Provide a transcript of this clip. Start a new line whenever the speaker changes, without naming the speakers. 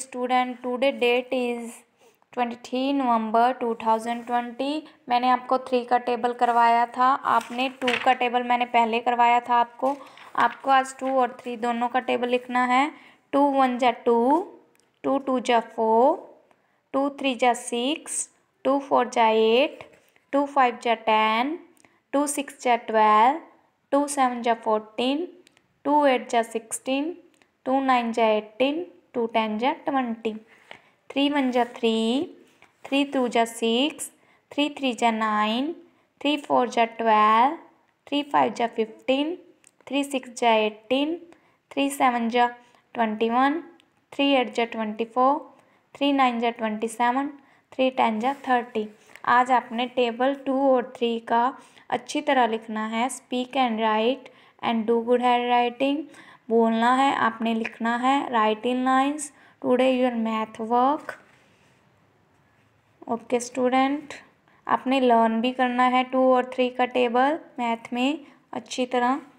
student today date is twenty three November two thousand twenty मैंने आपको three का table करवाया था आपने टू का टेबल मैंने पहले करवाया था आपको आपको आज टू और थ्री दोनों का टेबल लिखना है टू वन जा टू टू टू जा फोर टू थ्री जा सिक्स टू फोर जा एट टू फाइव जा टेन टू सिक्स जा ट्वेल्व टू सेवन जा फोर्टीन टू एट जा सिक्सटीन टू नाइन जा एटीन टू टेन जा ट्वेंटी थ्री वन जा थ्री थ्री टू जा सिक्स थ्री थ्री जा नाइन थ्री फोर जा ट्वेल्व थ्री फाइव जा फिफ्टीन थ्री सिक्स जा एटीन थ्री सेवन जा ट्वेंटी वन थ्री एट जा ट्वेंटी फोर थ्री नाइन जा ट्वेंटी सेवन थ्री टेन जा थर्टी आज आपने टेबल टू और थ्री का अच्छी तरह लिखना है speak and write and do good handwriting बोलना है आपने लिखना है write in lines today your math work okay student आपने लर्न भी करना है टू और थ्री का टेबल मैथ में अच्छी तरह